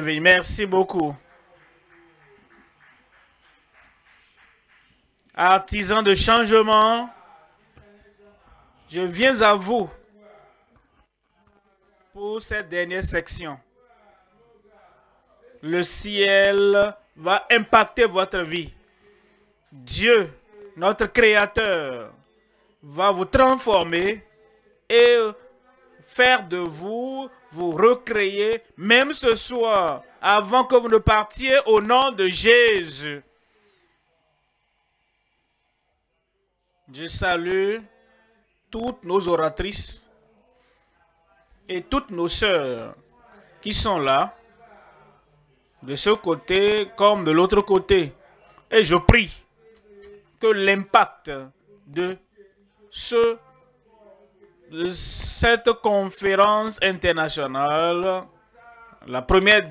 Merci beaucoup. Artisan de changement, je viens à vous pour cette dernière section. Le ciel va impacter votre vie. Dieu, notre Créateur, va vous transformer et faire de vous vous recréer, même ce soir, avant que vous ne partiez au nom de Jésus. Je salue toutes nos oratrices et toutes nos sœurs qui sont là, de ce côté comme de l'autre côté. Et je prie que l'impact de ce cette conférence internationale, la première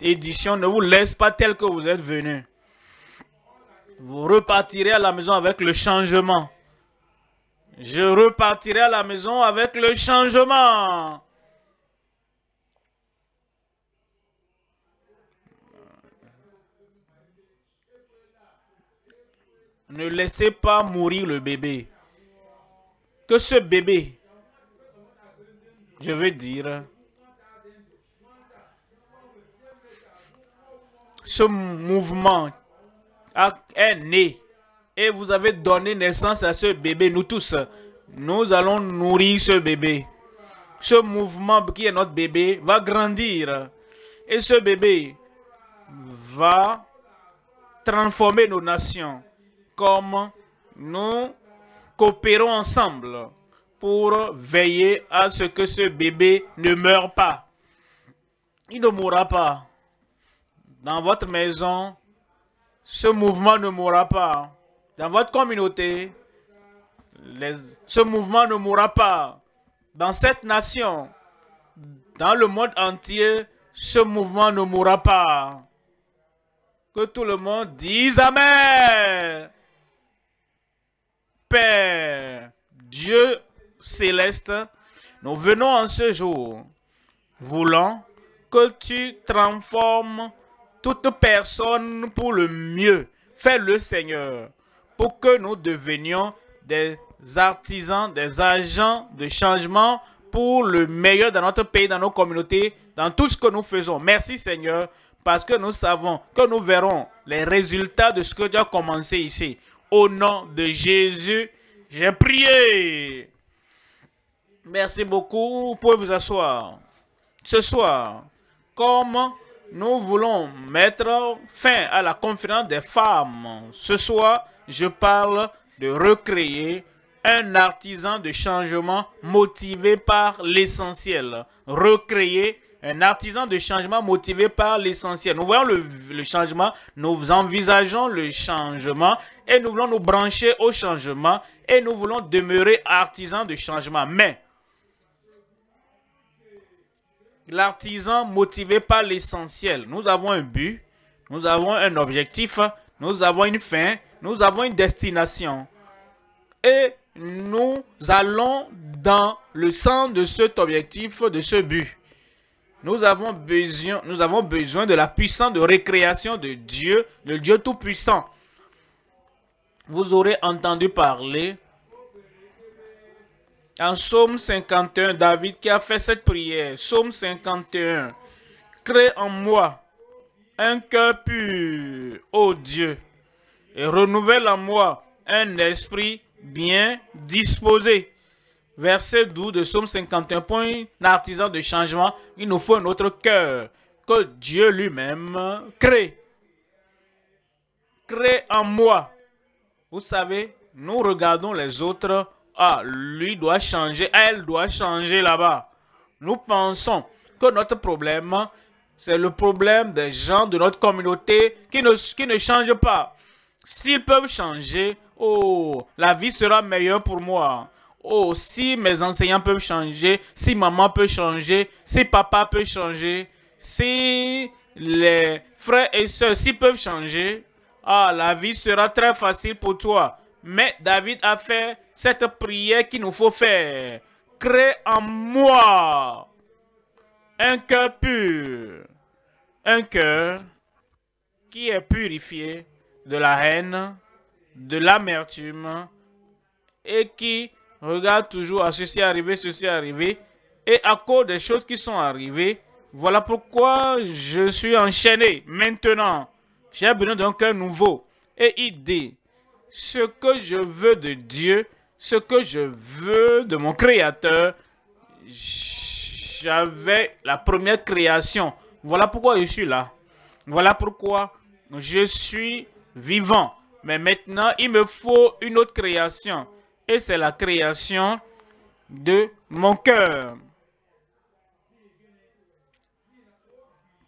édition, ne vous laisse pas tel que vous êtes venu. Vous repartirez à la maison avec le changement. Je repartirai à la maison avec le changement. Ne laissez pas mourir le bébé. Que ce bébé je veux dire, ce mouvement est né et vous avez donné naissance à ce bébé, nous tous. Nous allons nourrir ce bébé. Ce mouvement qui est notre bébé va grandir. Et ce bébé va transformer nos nations comme nous coopérons ensemble pour veiller à ce que ce bébé ne meure pas. Il ne mourra pas. Dans votre maison, ce mouvement ne mourra pas. Dans votre communauté, ce mouvement ne mourra pas. Dans cette nation, dans le monde entier, ce mouvement ne mourra pas. Que tout le monde dise Amen. Père, Dieu céleste, nous venons en ce jour, voulant que tu transformes toute personne pour le mieux. Fais-le, Seigneur, pour que nous devenions des artisans, des agents de changement pour le meilleur dans notre pays, dans nos communautés, dans tout ce que nous faisons. Merci, Seigneur, parce que nous savons que nous verrons les résultats de ce que tu as commencé ici. Au nom de Jésus, j'ai prié. Merci beaucoup. Vous pouvez vous asseoir. Ce soir, comme nous voulons mettre fin à la conférence des femmes, ce soir, je parle de recréer un artisan de changement motivé par l'essentiel. Recréer un artisan de changement motivé par l'essentiel. Nous voyons le, changement, nous envisageons le changement et nous voulons nous brancher au changement et nous voulons demeurer artisans de changement. Mais l'artisan motivé par l'essentiel. Nous avons un but, nous avons un objectif, nous avons une fin, nous avons une destination. Et nous allons dans le sens de cet objectif, de ce but. Nous avons besoin, nous avons besoin de la puissance de récréation de Dieu, le Dieu Tout-Puissant. Vous aurez entendu parler en psaume 51, David qui a fait cette prière, psaume 51, crée en moi un cœur pur, ô Dieu, et renouvelle en moi un esprit bien disposé. Verset 12 de psaume 51, pour un artisan de changement, il nous faut un autre cœur que Dieu lui-même crée. Crée en moi. Vous savez, nous regardons les autres ah, lui doit changer, elle doit changer là-bas. Nous pensons que notre problème, c'est le problème des gens de notre communauté qui ne, qui ne changent pas. S'ils peuvent changer, oh, la vie sera meilleure pour moi. Oh, si mes enseignants peuvent changer, si maman peut changer, si papa peut changer, si les frères et sœurs, s'ils peuvent changer, ah, la vie sera très facile pour toi. Mais David a fait cette prière qu'il nous faut faire. Crée en moi un cœur pur. Un cœur qui est purifié de la haine, de l'amertume et qui regarde toujours à ceci arriver, ceci arrivé. Et à cause des choses qui sont arrivées, voilà pourquoi je suis enchaîné. Maintenant, j'ai besoin d'un cœur nouveau. Et idée ce que je veux de Dieu, ce que je veux de mon Créateur, j'avais la première création. Voilà pourquoi je suis là. Voilà pourquoi je suis vivant. Mais maintenant, il me faut une autre création. Et c'est la création de mon cœur.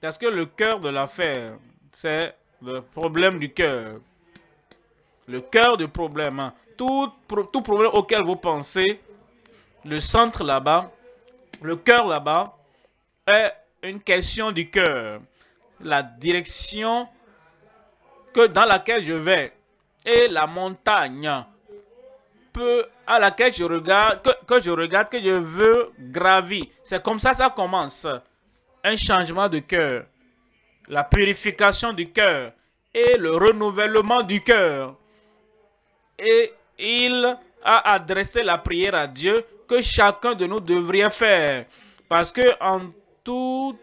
Parce que le cœur de l'affaire, c'est le problème du cœur le cœur du problème. Hein. Tout, tout problème auquel vous pensez, le centre là-bas, le cœur là-bas, est une question du cœur. La direction que dans laquelle je vais et la montagne à laquelle je regarde, que, je regarde, que je veux gravir. C'est comme ça ça commence. Un changement de cœur, la purification du cœur et le renouvellement du cœur et il a adressé la prière à Dieu que chacun de nous devrait faire. Parce que en tout,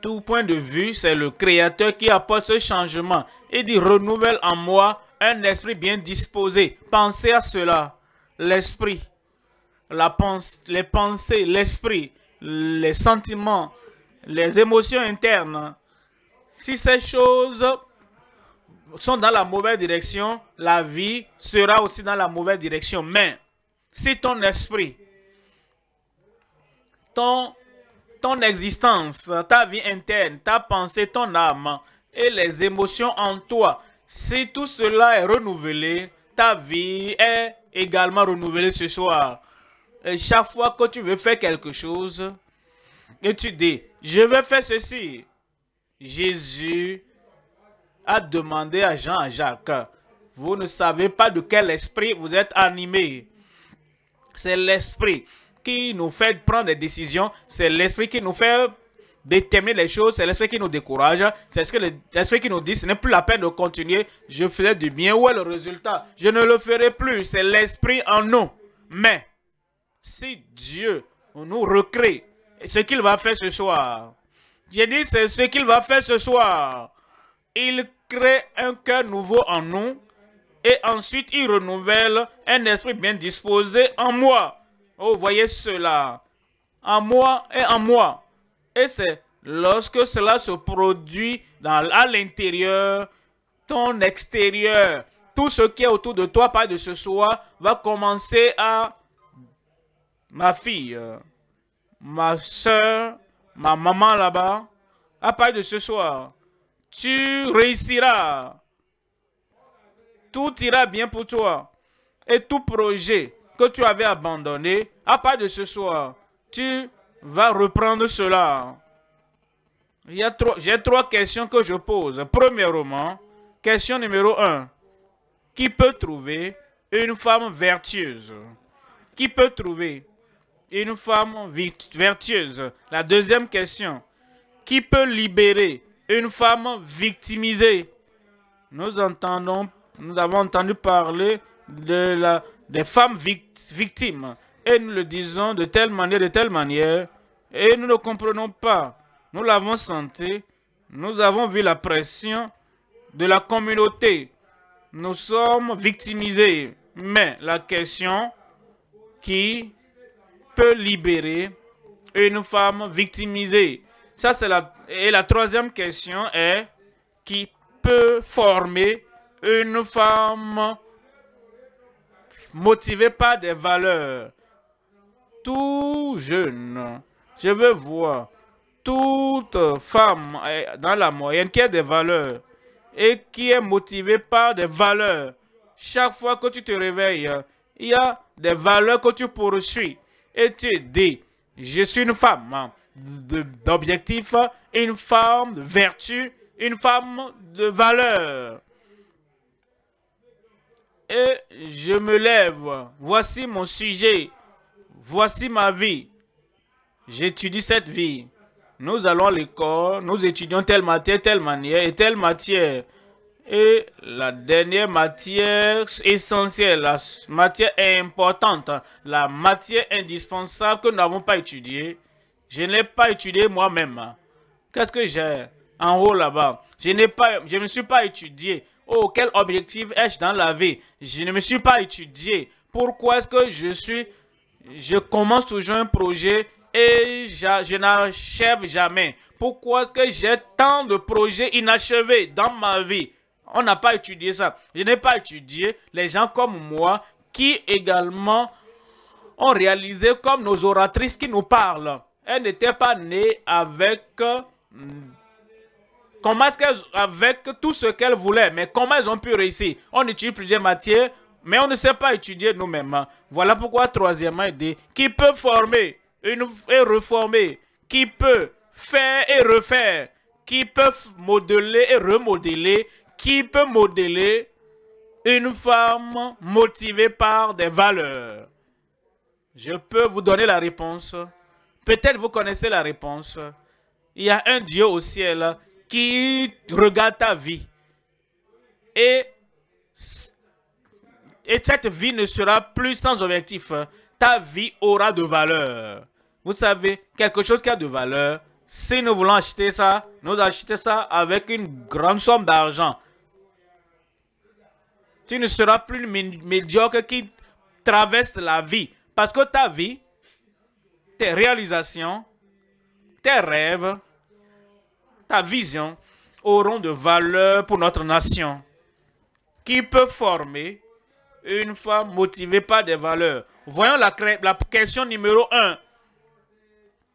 tout point de vue, c'est le Créateur qui apporte ce changement. et dit, renouvelle en moi un esprit bien disposé. Pensez à cela. L'esprit, pense, les pensées, l'esprit, les sentiments, les émotions internes. Si ces choses sont dans la mauvaise direction, la vie sera aussi dans la mauvaise direction. Mais si ton esprit, ton, ton existence, ta vie interne, ta pensée, ton âme et les émotions en toi, si tout cela est renouvelé, ta vie est également renouvelée ce soir. chaque fois que tu veux faire quelque chose, et tu dis, je veux faire ceci, Jésus a demandé à Jean-Jacques, vous ne savez pas de quel esprit vous êtes animé. C'est l'esprit qui nous fait prendre des décisions, c'est l'esprit qui nous fait déterminer les choses, c'est l'esprit qui nous décourage, c'est l'esprit qui nous dit, ce n'est plus la peine de continuer, je faisais du bien, où est le résultat Je ne le ferai plus, c'est l'esprit en nous. Mais, si Dieu nous recrée, ce qu'il va faire ce soir, j'ai dit, c'est ce qu'il va faire ce soir. Il crée un cœur nouveau en nous et ensuite il renouvelle un esprit bien disposé en moi. Oh, voyez cela. En moi et en moi. Et c'est lorsque cela se produit dans, à l'intérieur, ton extérieur, tout ce qui est autour de toi, pas de ce soir, va commencer à... Ma fille, ma soeur, ma maman là-bas, à part de ce soir, tu réussiras. Tout ira bien pour toi. Et tout projet que tu avais abandonné, à part de ce soir, tu vas reprendre cela. J'ai trois questions que je pose. Premièrement, question numéro un. Qui peut trouver une femme vertueuse? Qui peut trouver une femme vertueuse? La deuxième question. Qui peut libérer une femme victimisée. Nous entendons, nous avons entendu parler de la, des femmes victimes. Et nous le disons de telle manière, de telle manière. Et nous ne comprenons pas. Nous l'avons senti. Nous avons vu la pression de la communauté. Nous sommes victimisés. Mais la question qui peut libérer une femme victimisée c'est la... Et la troisième question est qui peut former une femme motivée par des valeurs Tout jeune, je veux voir toute femme eh, dans la moyenne qui a des valeurs et qui est motivée par des valeurs. Chaque fois que tu te réveilles, il y a des valeurs que tu poursuis et tu dis, je suis une femme d'objectif, une femme de vertu, une femme de valeur. Et je me lève. Voici mon sujet. Voici ma vie. J'étudie cette vie. Nous allons à l'école, nous étudions telle matière, telle manière et telle matière. Et la dernière matière essentielle, la matière importante, la matière indispensable que nous n'avons pas étudiée, je n'ai pas étudié moi-même. Hein. Qu'est-ce que j'ai en haut là-bas Je n'ai pas, je ne me suis pas étudié. Oh, quel objectif ai-je dans la vie Je ne me suis pas étudié. Pourquoi est-ce que je suis... Je commence toujours un projet et je n'achève jamais. Pourquoi est-ce que j'ai tant de projets inachevés dans ma vie On n'a pas étudié ça. Je n'ai pas étudié les gens comme moi qui également ont réalisé comme nos oratrices qui nous parlent elle n'était pas née avec... Mm, avec tout ce qu'elle voulait. Mais comment elles ont pu réussir On étudie plusieurs matières, mais on ne sait pas étudier nous-mêmes. Hein. Voilà pourquoi, troisièmement, il dit... Qui peut former une, et reformer Qui peut faire et refaire Qui peut modeler et remodeler Qui peut modeler une femme motivée par des valeurs Je peux vous donner la réponse Peut-être vous connaissez la réponse. Il y a un Dieu au ciel qui regarde ta vie. Et, et cette vie ne sera plus sans objectif. Ta vie aura de valeur. Vous savez, quelque chose qui a de valeur, si nous voulons acheter ça, nous acheter ça avec une grande somme d'argent. Tu ne seras plus le médiocre qui traverse la vie. Parce que ta vie, tes réalisations, tes rêves, ta vision auront de valeur pour notre nation, qui peut former une femme motivée par des valeurs. Voyons la, question numéro 1.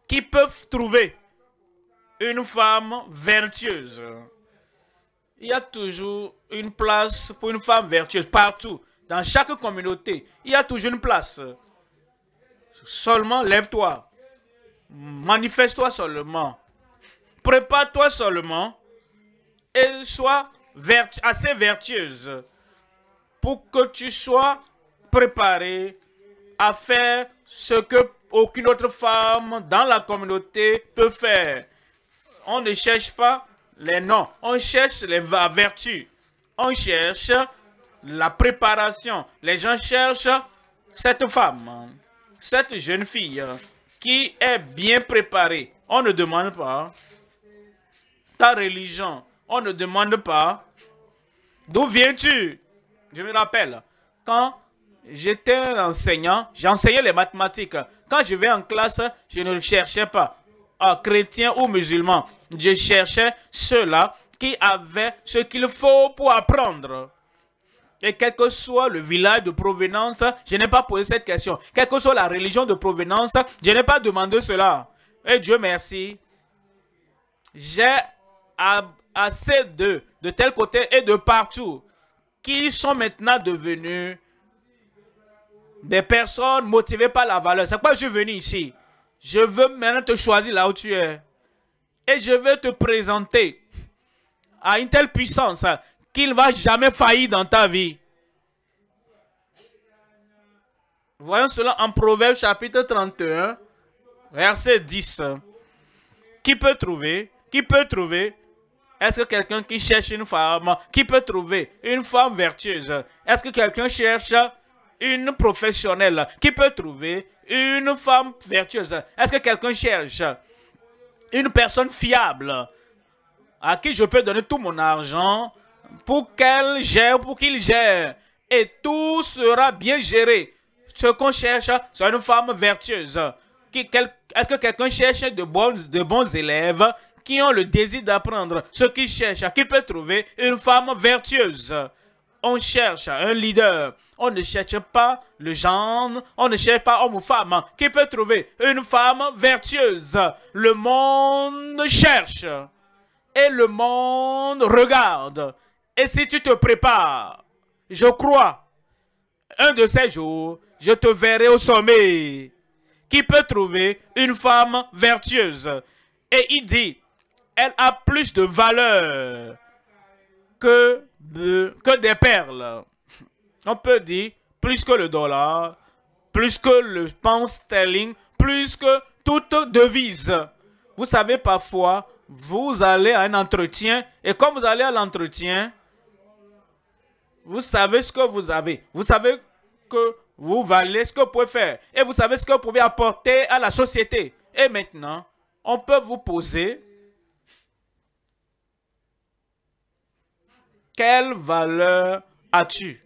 Qui peut trouver une femme vertueuse Il y a toujours une place pour une femme vertueuse partout. Dans chaque communauté, il y a toujours une place. Seulement lève-toi. Manifeste-toi seulement. Prépare-toi seulement. Et sois assez vertueuse pour que tu sois préparée à faire ce que aucune autre femme dans la communauté peut faire. On ne cherche pas les noms, on cherche les vertus. On cherche la préparation. Les gens cherchent cette femme cette jeune fille hein, qui est bien préparée, on ne demande pas ta religion, on ne demande pas d'où viens-tu. Je me rappelle, quand j'étais enseignant, j'enseignais les mathématiques. Quand je vais en classe, je ne cherchais pas un ah, chrétien ou musulman. Je cherchais ceux-là qui avaient ce qu'il faut pour apprendre. Et quel que soit le village de provenance, je n'ai pas posé cette question. Quelle que soit la religion de provenance, je n'ai pas demandé cela. Et Dieu merci, j'ai assez d'eux, de tel côté et de partout, qui sont maintenant devenus des personnes motivées par la valeur. C'est pourquoi je suis venu ici. Je veux maintenant te choisir là où tu es. Et je veux te présenter à une telle puissance qu'il ne va jamais faillir dans ta vie. Voyons cela en Proverbe chapitre 31, verset 10. Qui peut trouver Qui peut trouver Est-ce que quelqu'un qui cherche une femme, qui peut trouver une femme vertueuse Est-ce que quelqu'un cherche une professionnelle Qui peut trouver une femme vertueuse Est-ce que quelqu'un cherche une personne fiable à qui je peux donner tout mon argent pour qu'elle gère, pour qu'il gère. Et tout sera bien géré. Ce qu'on cherche, c'est une femme vertueuse. Est-ce que quelqu'un cherche de bons, de bons élèves qui ont le désir d'apprendre ce qu'ils cherchent, qui peut trouver une femme vertueuse On cherche un leader. On ne cherche pas le genre, on ne cherche pas homme ou femme. Qui peut trouver une femme vertueuse Le monde cherche et le monde regarde. Et si tu te prépares, je crois, un de ces jours, je te verrai au sommet. Qui peut trouver une femme vertueuse Et il dit, elle a plus de valeur que, que des perles. On peut dire, plus que le dollar, plus que le pound sterling, plus que toute devise. Vous savez, parfois, vous allez à un entretien, et quand vous allez à l'entretien, vous savez ce que vous avez. Vous savez que vous valez ce que vous pouvez faire. Et vous savez ce que vous pouvez apporter à la société. Et maintenant, on peut vous poser quelle valeur as-tu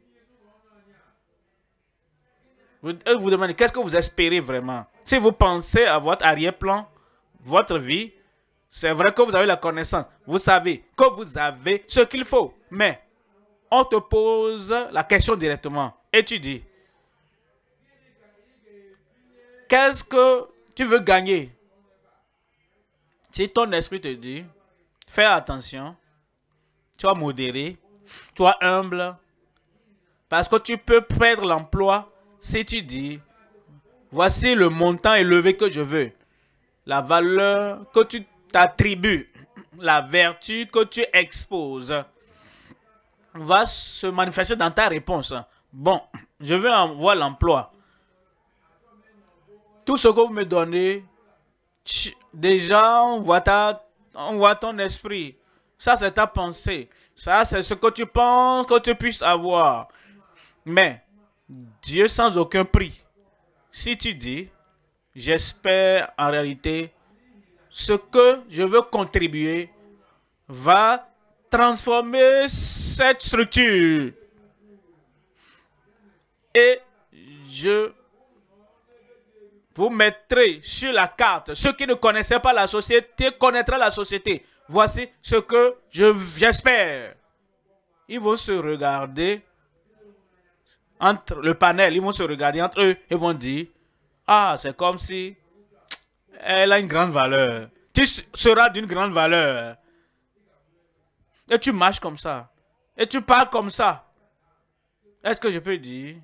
Vous vous demandez qu'est-ce que vous espérez vraiment Si vous pensez à votre arrière-plan, votre vie, c'est vrai que vous avez la connaissance. Vous savez que vous avez ce qu'il faut. Mais on te pose la question directement et tu dis, qu'est-ce que tu veux gagner Si ton esprit te dit, fais attention, sois modéré, sois humble, parce que tu peux perdre l'emploi si tu dis, voici le montant élevé que je veux, la valeur que tu t'attribues, la vertu que tu exposes va se manifester dans ta réponse. Hein. Bon, je veux avoir l'emploi. Tout ce que vous me donnez, déjà on voit, ta, on voit ton esprit. Ça, c'est ta pensée. Ça, c'est ce que tu penses que tu puisses avoir. Mais Dieu sans aucun prix. Si tu dis, j'espère en réalité, ce que je veux contribuer va transformer cette structure. Et je vous mettrai sur la carte. Ceux qui ne connaissaient pas la société connaîtront la société. Voici ce que j'espère. ils vont se regarder entre le panel, ils vont se regarder entre eux et vont dire, ah, c'est comme si elle a une grande valeur. Tu seras d'une grande valeur. Et tu marches comme ça. Et tu parles comme ça. Est-ce que je peux dire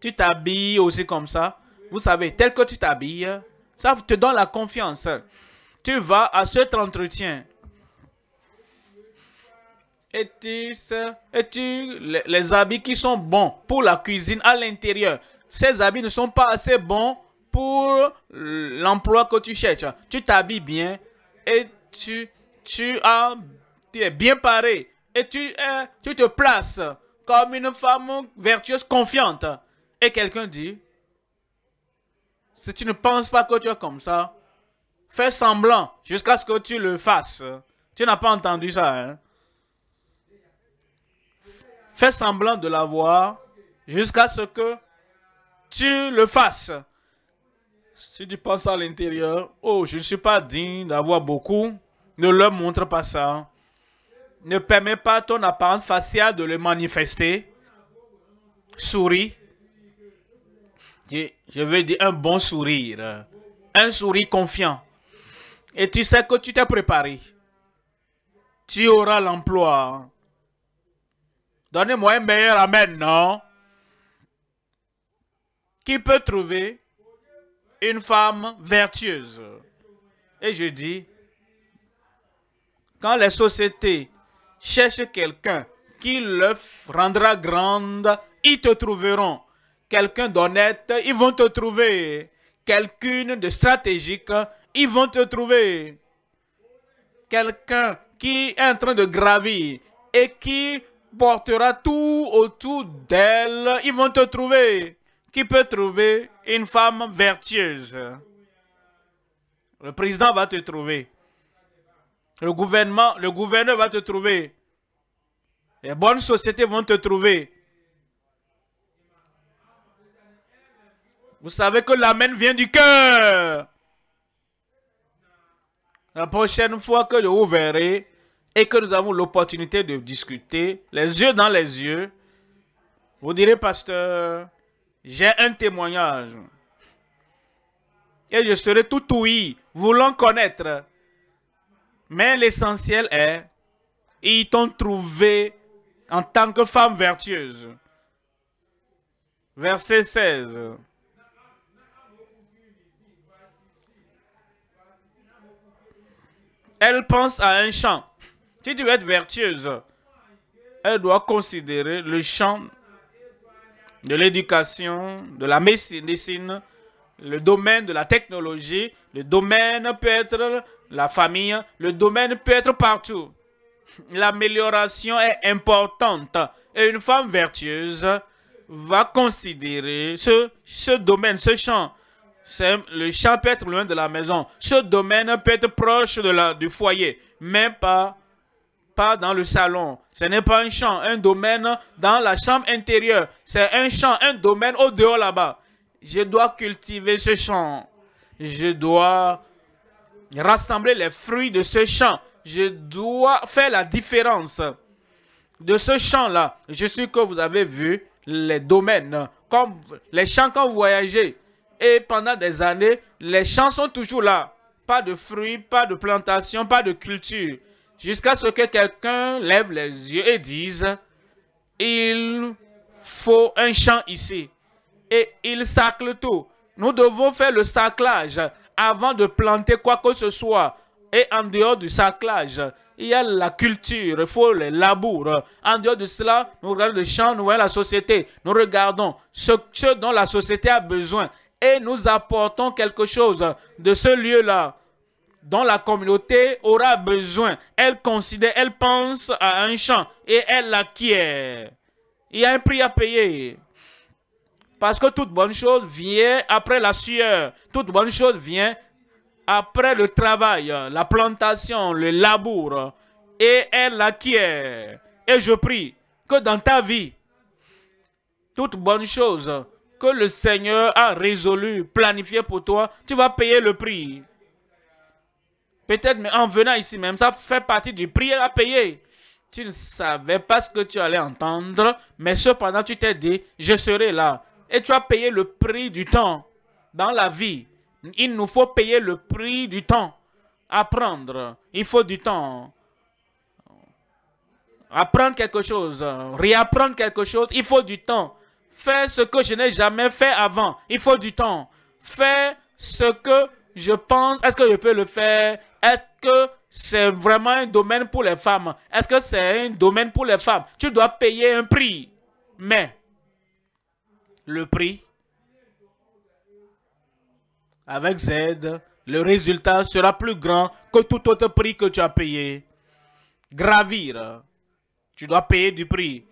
Tu t'habilles aussi comme ça. Vous savez, tel que tu t'habilles, ça te donne la confiance. Tu vas à cet entretien. Et tu, et tu les habits qui sont bons pour la cuisine à l'intérieur. Ces habits ne sont pas assez bons pour l'emploi que tu cherches. Tu t'habilles bien et tu tu, es bien paré et tu, tu te places comme une femme vertueuse, confiante. Et quelqu'un dit, si tu ne penses pas que tu es comme ça, fais semblant jusqu'à ce que tu le fasses. Tu n'as pas entendu ça. Hein? Fais semblant de l'avoir jusqu'à ce que tu le fasses. Si tu penses à l'intérieur, oh, je ne suis pas digne d'avoir beaucoup, ne leur montre pas ça. Ne permets pas ton apparence faciale de le manifester. Souris. Je veux dire un bon sourire. Un sourire confiant. Et tu sais que tu t'es préparé. Tu auras l'emploi. Donnez-moi un meilleur amen, non? Qui peut trouver une femme vertueuse? Et je dis, quand les sociétés cherchent quelqu'un qui le rendra grande, ils te trouveront. Quelqu'un d'honnête, ils vont te trouver. Quelqu'une de stratégique, ils vont te trouver. Quelqu'un qui est en train de gravir et qui portera tout autour d'elle, ils vont te trouver. Qui peut trouver une femme vertueuse? Le président va te trouver. Le gouvernement, le gouverneur va te trouver. Les bonnes sociétés vont te trouver. Vous savez que l'amen vient du cœur. La prochaine fois que je vous verrai et que nous avons l'opportunité de discuter, les yeux dans les yeux, vous direz, pasteur, j'ai un témoignage. Et je serai tout ouïe, voulant connaître. Mais l'essentiel est, ils t'ont trouvé en tant que femme vertueuse. Verset 16. Elle pense à un champ. Si tu veux être vertueuse, elle doit considérer le champ de l'éducation, de la médecine, le domaine de la technologie, le domaine peut être la famille, le domaine peut être partout. L'amélioration est importante et une femme vertueuse va considérer ce, ce domaine, ce champ. Le champ peut être loin de la maison. Ce domaine peut être proche de la, du foyer, mais pas, pas dans le salon. Ce n'est pas un champ, un domaine dans la chambre intérieure. C'est un champ, un domaine au dehors là-bas. Je dois cultiver ce champ. Je dois rassembler les fruits de ce champ. Je dois faire la différence de ce champ-là. Je suis que vous avez vu les domaines, comme les champs quand vous voyagez. Et pendant des années, les champs sont toujours là. Pas de fruits, pas de plantation, pas de culture. Jusqu'à ce que quelqu'un lève les yeux et dise, il faut un champ ici. Et il sacle tout. Nous devons faire le saclage avant de planter quoi que ce soit. Et en dehors du saclage, il y a la culture, il faut les labours. En dehors de cela, nous regardons le champ, nous regardons la société. Nous regardons ce, ce dont la société a besoin. Et nous apportons quelque chose de ce lieu-là dont la communauté aura besoin. Elle considère, elle pense à un champ et elle l'acquiert. Il y a un prix à payer. Parce que toute bonne chose vient après la sueur. Toute bonne chose vient après le travail, la plantation, le labour. Et elle acquiert. Et je prie que dans ta vie, toute bonne chose que le Seigneur a résolu, planifiée pour toi, tu vas payer le prix. Peut-être en venant ici même, ça fait partie du prix à payer. Tu ne savais pas ce que tu allais entendre, mais cependant tu t'es dit, je serai là. Et tu as payé le prix du temps dans la vie. Il nous faut payer le prix du temps. Apprendre, il faut du temps. Apprendre quelque chose, réapprendre quelque chose, il faut du temps. Faire ce que je n'ai jamais fait avant, il faut du temps. Faire ce que je pense, est-ce que je peux le faire? Est-ce que c'est vraiment un domaine pour les femmes? Est-ce que c'est un domaine pour les femmes? Tu dois payer un prix. Mais le prix, avec Z, le résultat sera plus grand que tout autre prix que tu as payé. Gravir, tu dois payer du prix.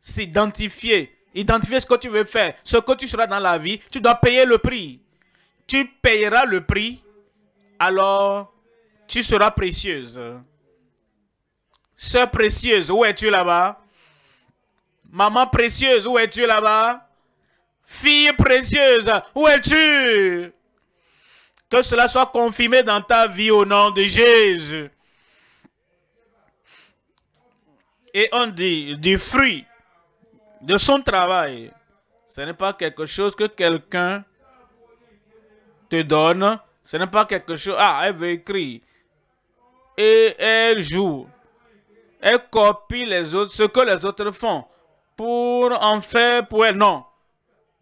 S'identifier, identifier ce que tu veux faire, ce que tu seras dans la vie, tu dois payer le prix. Tu payeras le prix, alors tu seras précieuse. Sœur précieuse, où es-tu là-bas? Maman précieuse, où es-tu là-bas? Fille précieuse, où es-tu Que cela soit confirmé dans ta vie au nom de Jésus. Et on dit du fruit de son travail. Ce n'est pas quelque chose que quelqu'un te donne. Ce n'est pas quelque chose... Ah, elle veut écrire. Et elle joue. Elle copie les autres, ce que les autres font. Pour en faire pour elle. Non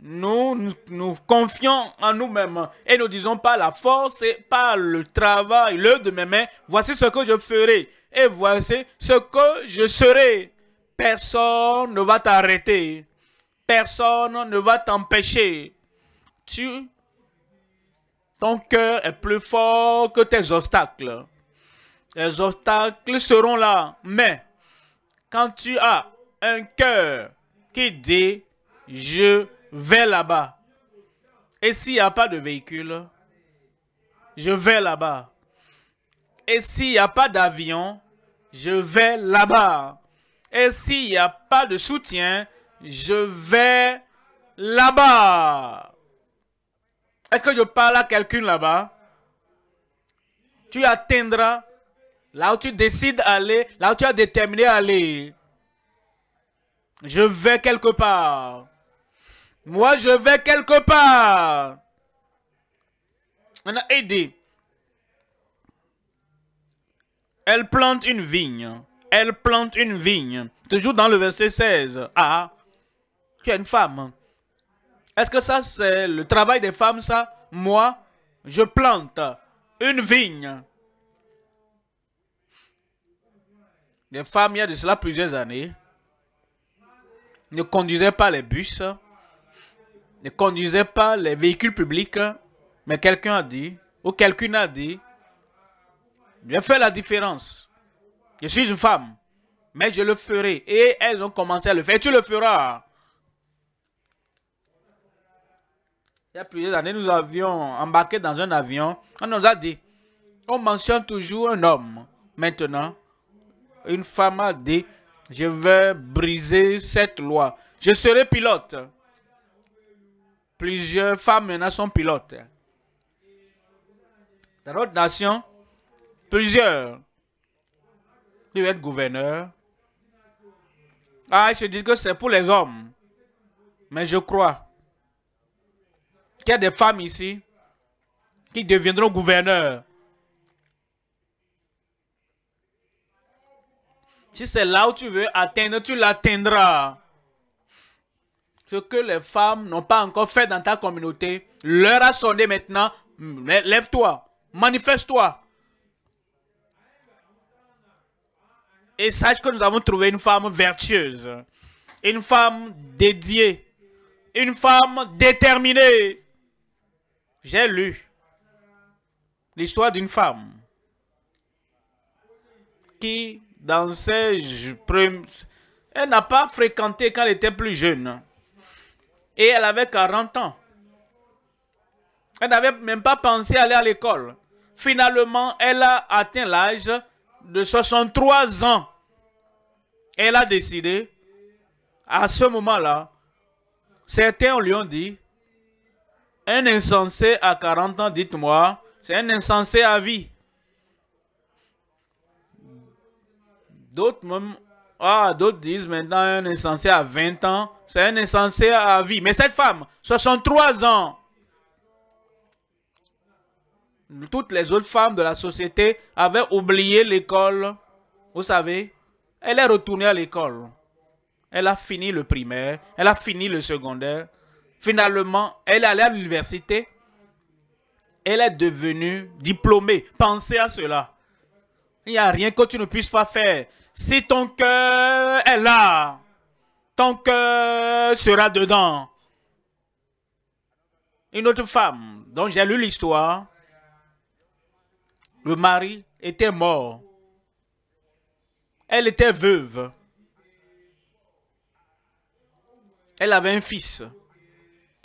nous nous confions en nous-mêmes et nous disons pas la force et pas le travail, l'œuvre de mes mains, voici ce que je ferai et voici ce que je serai. Personne ne va t'arrêter. Personne ne va t'empêcher. Tu, ton cœur est plus fort que tes obstacles. Les obstacles seront là, mais quand tu as un cœur qui dit « Je Vais là-bas. Et s'il n'y a pas de véhicule, je vais là-bas. Et s'il n'y a pas d'avion, je vais là-bas. Et s'il n'y a pas de soutien, je vais là-bas. Est-ce que je parle à quelqu'un là-bas? Tu atteindras là où tu décides d'aller, là où tu as déterminé d'aller. aller. Je vais quelque part. Moi, je vais quelque part. On a aidé. Elle plante une vigne. Elle plante une vigne. Toujours dans le verset 16. Ah, tu ah. as une femme. Est-ce que ça, c'est le travail des femmes, ça Moi, je plante une vigne. Les femmes, il y a de cela plusieurs années, ne conduisaient pas les bus ne conduisez pas les véhicules publics, hein. mais quelqu'un a dit, ou quelqu'un a dit, je fais la différence. Je suis une femme, mais je le ferai. Et elles ont commencé à le faire. Et tu le feras. Il y a plusieurs années, nous avions embarqué dans un avion. On nous a dit, on mentionne toujours un homme. Maintenant, une femme a dit, je vais briser cette loi. Je serai pilote plusieurs femmes maintenant sont pilotes. Dans notre nation, plusieurs être gouverneurs. Ah, ils se disent que c'est pour les hommes. Mais je crois qu'il y a des femmes ici qui deviendront gouverneurs. Si c'est là où tu veux atteindre, tu l'atteindras ce que les femmes n'ont pas encore fait dans ta communauté, leur a sonné maintenant. Mm, lève-toi, manifeste-toi. Et sache que nous avons trouvé une femme vertueuse, une femme dédiée, une femme déterminée. J'ai lu l'histoire d'une femme qui, dans ses... Elle n'a pas fréquenté quand elle était plus jeune. Et elle avait 40 ans. Elle n'avait même pas pensé aller à l'école. Finalement, elle a atteint l'âge de 63 ans. Elle a décidé, à ce moment-là, certains lui ont dit, un insensé à 40 ans, dites-moi, c'est un insensé à vie. D'autres même ah, d'autres disent maintenant un insensé à 20 ans, c'est un insensé à vie. Mais cette femme, 63 ans. Toutes les autres femmes de la société avaient oublié l'école. Vous savez, elle est retournée à l'école. Elle a fini le primaire, elle a fini le secondaire. Finalement, elle est allée à l'université. Elle est devenue diplômée. Pensez à cela. Il n'y a rien que tu ne puisses pas faire. Si ton cœur est là, ton cœur sera dedans. Une autre femme dont j'ai lu l'histoire, le mari était mort. Elle était veuve. Elle avait un fils.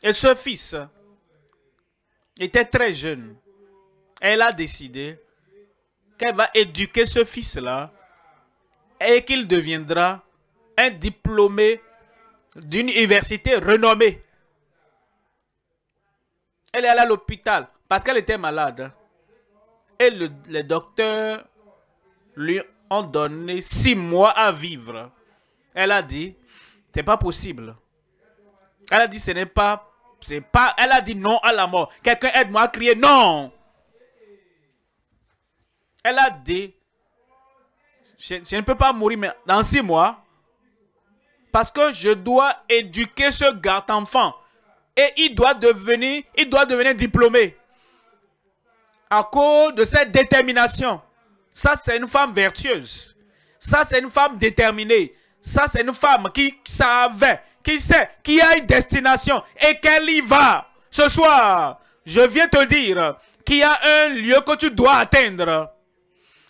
Et ce fils était très jeune. Elle a décidé qu'elle va éduquer ce fils-là et qu'il deviendra un diplômé d'une université renommée. Elle est allée à l'hôpital parce qu'elle était malade. Hein. Et les docteurs lui ont donné six mois à vivre. Elle a dit, c'est pas possible. Elle a dit, ce n'est pas, c'est pas, elle a dit non à la mort. Quelqu'un aide-moi à crier non. Elle a dit, je, ne peux pas mourir dans six mois parce que je dois éduquer ce garde-enfant. Et il doit devenir, il doit devenir diplômé. À cause de cette détermination. Ça, c'est une femme vertueuse. Ça, c'est une femme déterminée. Ça, c'est une femme qui savait, qui sait, qui a une destination et qu'elle y va. Ce soir, je viens te dire qu'il y a un lieu que tu dois atteindre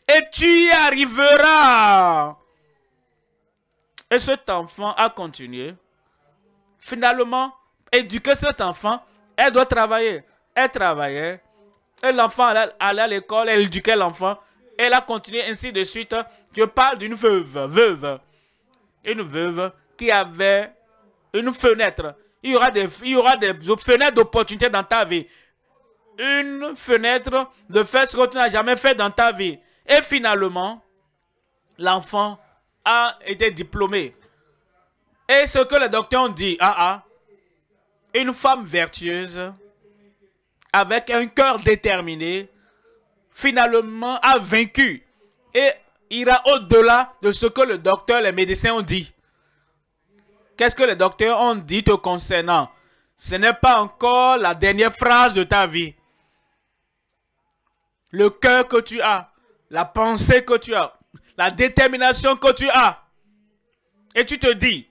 et tu y arriveras. Et cet enfant a continué. Finalement, éduquer cet enfant, elle doit travailler. Elle travaillait. Et l'enfant allait, à l'école, elle éduquait l'enfant. Elle a continué ainsi de suite. Je parle d'une veuve, veuve. Une veuve qui avait une fenêtre. Il y aura des, il y aura des fenêtres d'opportunité dans ta vie. Une fenêtre de faire ce que tu n'as jamais fait dans ta vie. Et finalement, l'enfant a été diplômé. Et ce que les docteurs ont dit, ah ah, une femme vertueuse, avec un cœur déterminé, finalement a vaincu et ira au-delà de ce que le docteur, les médecins ont dit. Qu'est-ce que les docteurs ont dit te concernant Ce n'est pas encore la dernière phrase de ta vie. Le cœur que tu as, la pensée que tu as, la détermination que tu as. Et tu te dis,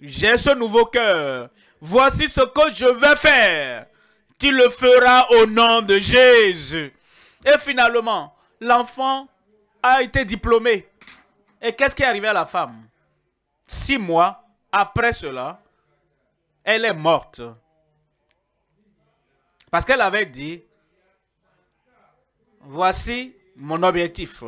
j'ai ce nouveau cœur. Voici ce que je vais faire. Tu le feras au nom de Jésus. Et finalement, l'enfant a été diplômé. Et qu'est-ce qui est arrivé à la femme Six mois après cela, elle est morte. Parce qu'elle avait dit, voici mon objectif.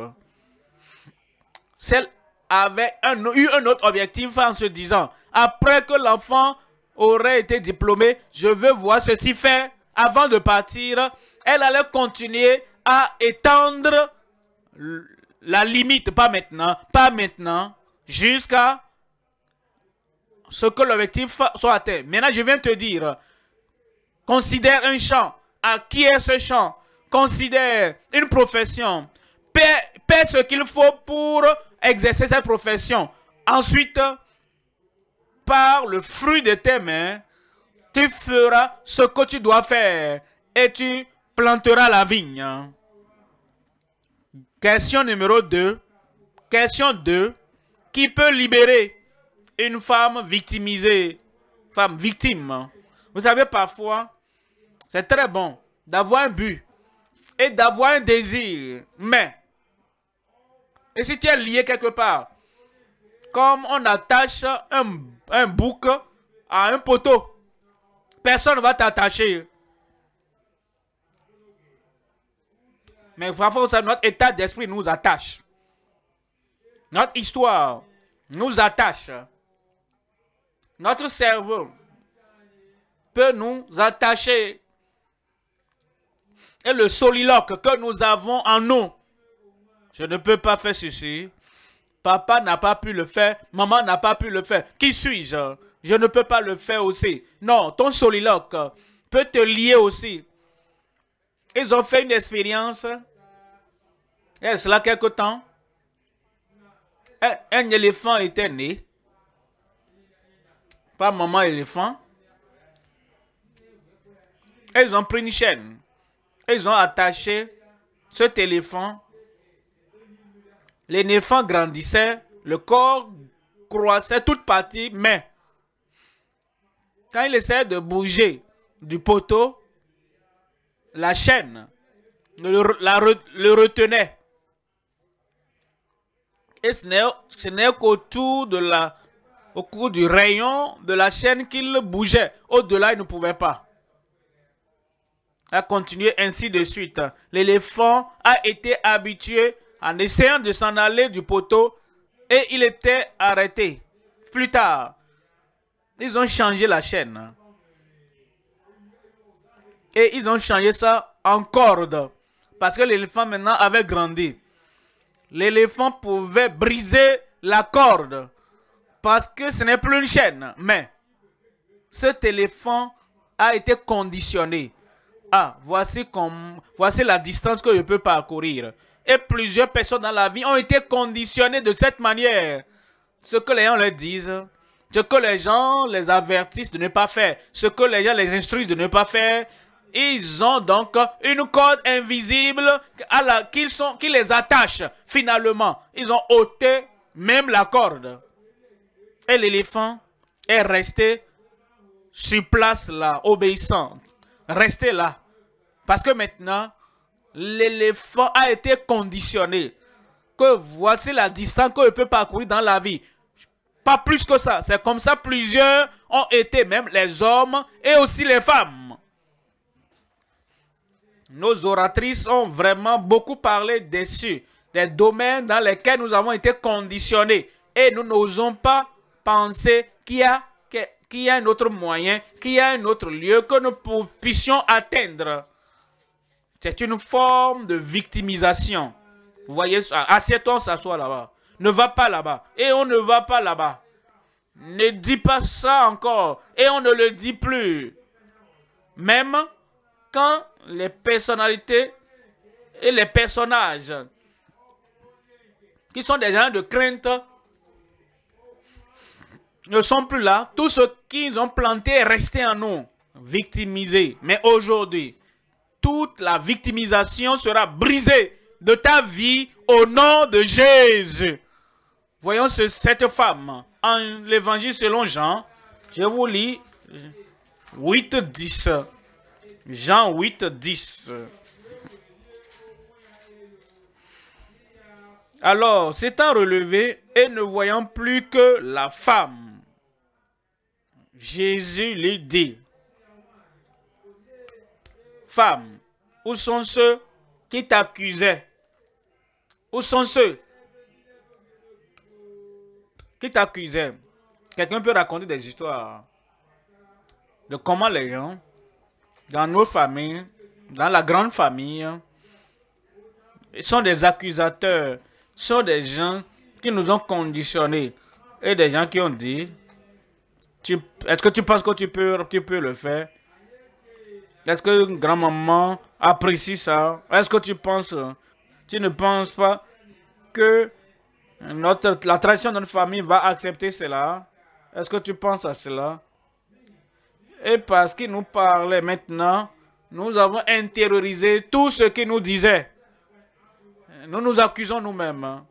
Celle avait un, eu un autre objectif en se disant, après que l'enfant aurait été diplômé, je veux voir ceci fait avant de partir. Elle allait continuer à étendre la limite, pas maintenant, pas maintenant, jusqu'à ce que l'objectif soit atteint. Maintenant, je viens te dire, considère un champ. À qui est ce champ considère une profession, paie, ce qu'il faut pour exercer cette profession. Ensuite, par le fruit de tes mains, tu feras ce que tu dois faire et tu planteras la vigne. Question numéro 2. Question 2. Qui peut libérer une femme victimisée? Femme victime. Vous savez, parfois, c'est très bon d'avoir un but, et d'avoir un désir. Mais, et si tu es lié quelque part, comme on attache un, un bouc à un poteau, personne ne va t'attacher. Mais parfois, notre état d'esprit nous attache. Notre histoire nous attache. Notre cerveau peut nous attacher et le soliloque que nous avons en nous. Je ne peux pas faire ceci. Papa n'a pas pu le faire. Maman n'a pas pu le faire. Qui suis-je Je ne peux pas le faire aussi. Non, ton soliloque peut te lier aussi. Ils ont fait une expérience. Est-ce là quelque temps. Un, éléphant était né. Pas maman éléphant. Et ils ont pris une chaîne. Ils ont attaché cet éléphant. L'éléphant grandissait, le corps croissait toute partie, mais quand il essayait de bouger du poteau, la chaîne le, retenait. Et ce n'est qu'autour de la, au cours du rayon de la chaîne qu'il bougeait. Au-delà, il ne pouvait pas a continué ainsi de suite. L'éléphant a été habitué en essayant de s'en aller du poteau et il était arrêté. Plus tard, ils ont changé la chaîne. Et ils ont changé ça en corde. Parce que l'éléphant maintenant avait grandi. L'éléphant pouvait briser la corde. Parce que ce n'est plus une chaîne. Mais cet éléphant a été conditionné. Ah, voici, comme, voici la distance que je peux parcourir. Et plusieurs personnes dans la vie ont été conditionnées de cette manière. Ce que les gens leur disent, ce que les gens les avertissent de ne pas faire, ce que les gens les instruisent de ne pas faire, ils ont donc une corde invisible qui les attache finalement. Ils ont ôté même la corde. Et l'éléphant est resté sur place là, obéissant. Resté là. Parce que maintenant, l'éléphant a été conditionné. Que voici la distance qu'il peut parcourir dans la vie. Pas plus que ça. C'est comme ça plusieurs ont été, même les hommes et aussi les femmes. Nos oratrices ont vraiment beaucoup parlé dessus, des domaines dans lesquels nous avons été conditionnés. Et nous n'osons pas penser qu'il a qu'il y a un autre moyen, qu'il y a un autre lieu que nous puissions atteindre. C'est une forme de victimisation. Vous voyez, assieds-toi, ça là-bas. Ne va pas là-bas. Et on ne va pas là-bas. Ne dis pas ça encore. Et on ne le dit plus. Même quand les personnalités et les personnages qui sont des gens de crainte ne sont plus là. Tout ce qu'ils ont planté est resté en nous, victimisé. Mais aujourd'hui, toute la victimisation sera brisée de ta vie au nom de Jésus. Voyons cette femme en l'évangile selon Jean. Je vous lis 8, 10. Jean 8, 10. Alors, s'étant relevé et ne voyant plus que la femme, Jésus lui dit, Femmes, où sont ceux qui t'accusaient Où sont ceux qui t'accusaient Quelqu'un peut raconter des histoires hein. de comment les gens, dans nos familles, dans la grande famille, hein, sont des accusateurs, sont des gens qui nous ont conditionnés et des gens qui ont dit, est-ce que tu penses que tu peux, tu peux le faire est-ce que grand-maman apprécie ça Est-ce que tu penses Tu ne penses pas que notre, la tradition de notre famille va accepter cela Est-ce que tu penses à cela Et parce qu'il nous parlait maintenant, nous avons intériorisé tout ce qu'il nous disait. Nous nous accusons nous-mêmes.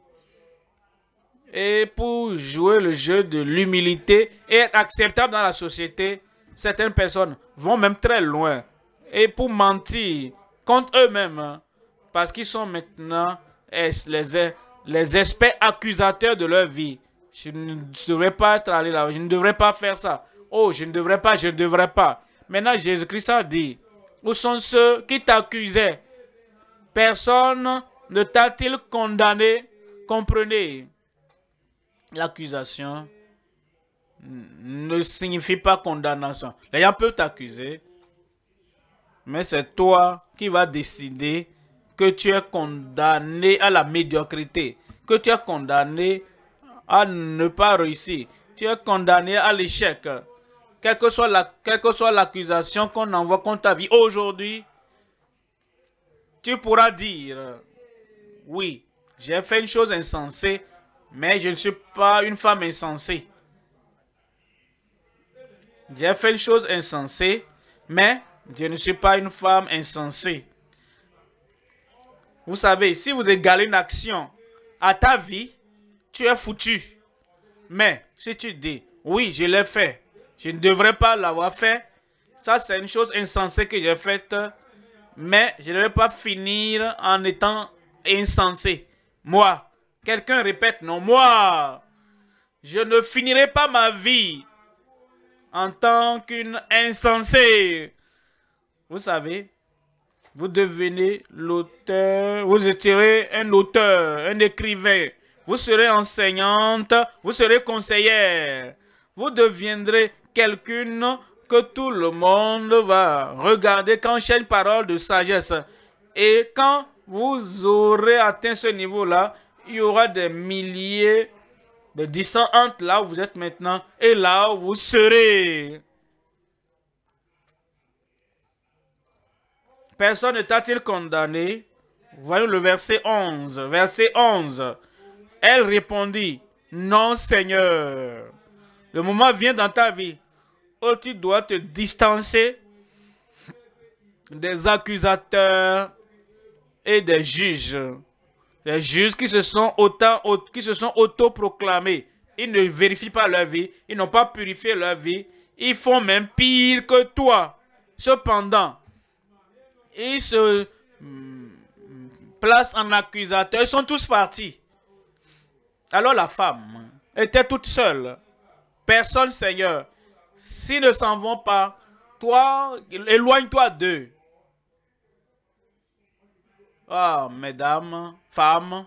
Et pour jouer le jeu de l'humilité et être acceptable dans la société, certaines personnes vont même très loin et pour mentir contre eux-mêmes, hein, parce qu'ils sont maintenant les, les experts accusateurs de leur vie. Je ne devrais pas être allé là, je ne devrais pas faire ça. Oh, je ne devrais pas, je ne devrais pas. Maintenant, Jésus-Christ a dit, où sont ceux qui t'accusaient Personne ne t'a-t-il condamné Comprenez, l'accusation ne signifie pas condamnation. Les gens peuvent t'accuser, mais c'est toi qui vas décider que tu es condamné à la médiocrité, que tu es condamné à ne pas réussir, tu es condamné à l'échec. Quelle que soit que l'accusation qu'on envoie contre ta vie aujourd'hui, tu pourras dire, oui, j'ai fait une chose insensée, mais je ne suis pas une femme insensée. J'ai fait une chose insensée, mais je ne suis pas une femme insensée. Vous savez, si vous égalez une action à ta vie, tu es foutu. Mais si tu dis, oui, je l'ai fait, je ne devrais pas l'avoir fait, ça c'est une chose insensée que j'ai faite, mais je ne vais pas finir en étant insensé. Moi, quelqu'un répète, non, moi, je ne finirai pas ma vie en tant qu'une insensée vous savez, vous devenez l'auteur, vous étirez un auteur, un écrivain. Vous serez enseignante, vous serez conseillère. Vous deviendrez quelqu'une que tout le monde va regarder quand une parole de sagesse. Et quand vous aurez atteint ce niveau-là, il y aura des milliers de distance entre là où vous êtes maintenant et là où vous serez. Personne ne t'a-t-il condamné Voyons le verset 11. Verset 11. Elle répondit, non Seigneur. Le moment vient dans ta vie où tu dois te distancer des accusateurs et des juges. Les juges qui se sont, autant, qui se sont autoproclamés. Ils ne vérifient pas leur vie. Ils n'ont pas purifié leur vie. Ils font même pire que toi. Cependant, ils se hmm, placent en accusateur. Ils sont tous partis. Alors la femme était toute seule. Personne, Seigneur. S'ils ne s'en vont pas, toi, éloigne-toi d'eux. Ah, mesdames, femmes,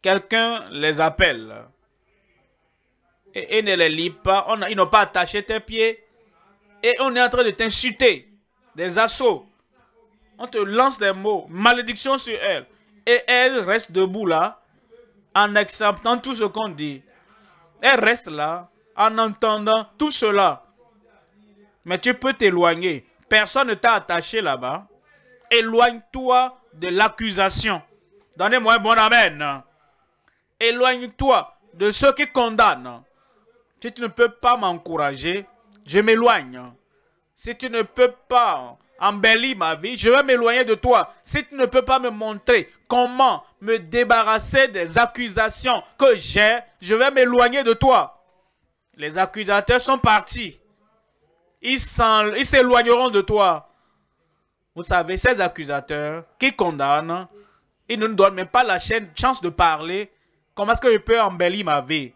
quelqu'un les appelle. Et, ne les lit pas. ils n'ont pas attaché tes pieds. Et on est en train de t'insulter des assauts. On te lance des mots, malédiction sur elle. Et elle reste debout là, en acceptant tout ce qu'on dit. Elle reste là, en entendant tout cela. Mais tu peux t'éloigner. Personne ne t'a attaché là-bas. Éloigne-toi de l'accusation. Donnez-moi un bon amen. Éloigne-toi de ceux qui condamnent. Si tu ne peux pas m'encourager, je m'éloigne si tu ne peux pas embellir ma vie, je vais m'éloigner de toi. Si tu ne peux pas me montrer comment me débarrasser des accusations que j'ai, je vais m'éloigner de toi. Les accusateurs sont partis. Ils s'éloigneront de toi. Vous savez, ces accusateurs qui condamnent, ils ne nous donnent même pas la chance de parler. Comment est-ce que je peux embellir ma vie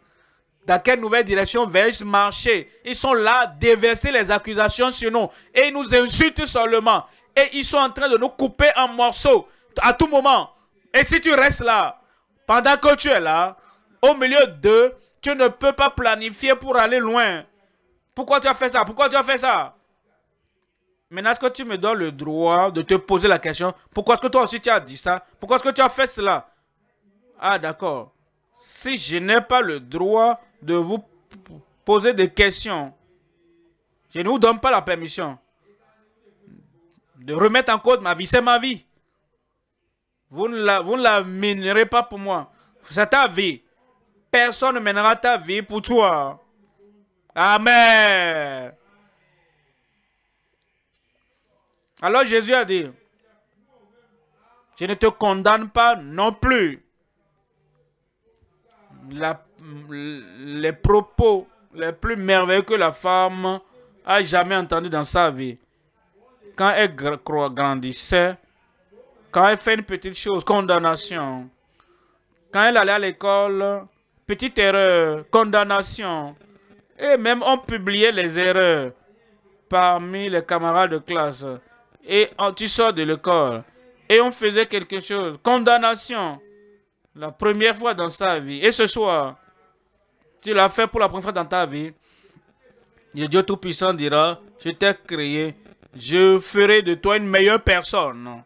dans quelle nouvelle direction vais-je marcher Ils sont là déverser les accusations sur nous. Et ils nous insultent seulement. Et ils sont en train de nous couper en morceaux à tout moment. Et si tu restes là, pendant que tu es là, au milieu d'eux, tu ne peux pas planifier pour aller loin. Pourquoi tu as fait ça Pourquoi tu as fait ça Maintenant, est-ce que tu me donnes le droit de te poser la question Pourquoi est-ce que toi aussi tu as dit ça Pourquoi est-ce que tu as fait cela Ah, d'accord si je n'ai pas le droit de vous poser des questions, je ne vous donne pas la permission de remettre en cause ma vie. C'est ma vie. Vous ne, la, vous la pas pour moi. C'est ta vie. Personne ne mènera ta vie pour toi. Amen. Alors Jésus a dit, je ne te condamne pas non plus les propos les plus merveilleux que la femme a jamais entendu dans sa vie. Quand elle grandissait, quand elle fait une petite chose, condamnation. Quand elle allait à l'école, petite erreur, condamnation. Et même on publiait les erreurs parmi les camarades de classe. Et tu sors de l'école. Et on faisait quelque chose, condamnation. La première fois dans sa vie. Et ce soir, tu l'as fait pour la première fois dans ta vie. Le Dieu Tout-Puissant dira, je t'ai créé, je ferai de toi une meilleure personne.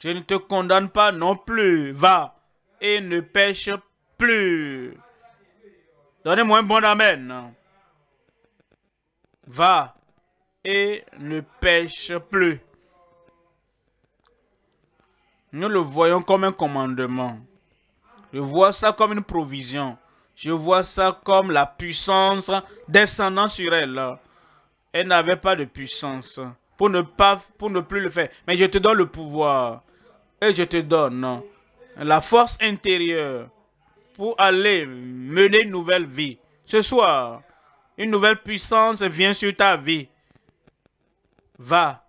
Je ne te condamne pas non plus. Va et ne pêche plus. Donnez-moi un bon amen. Va et ne pêche plus. Nous le voyons comme un commandement. Je vois ça comme une provision. Je vois ça comme la puissance descendant sur elle. Elle n'avait pas de puissance pour ne, pas, pour ne plus le faire. Mais je te donne le pouvoir. Et je te donne la force intérieure pour aller mener une nouvelle vie. Ce soir, une nouvelle puissance vient sur ta vie. Va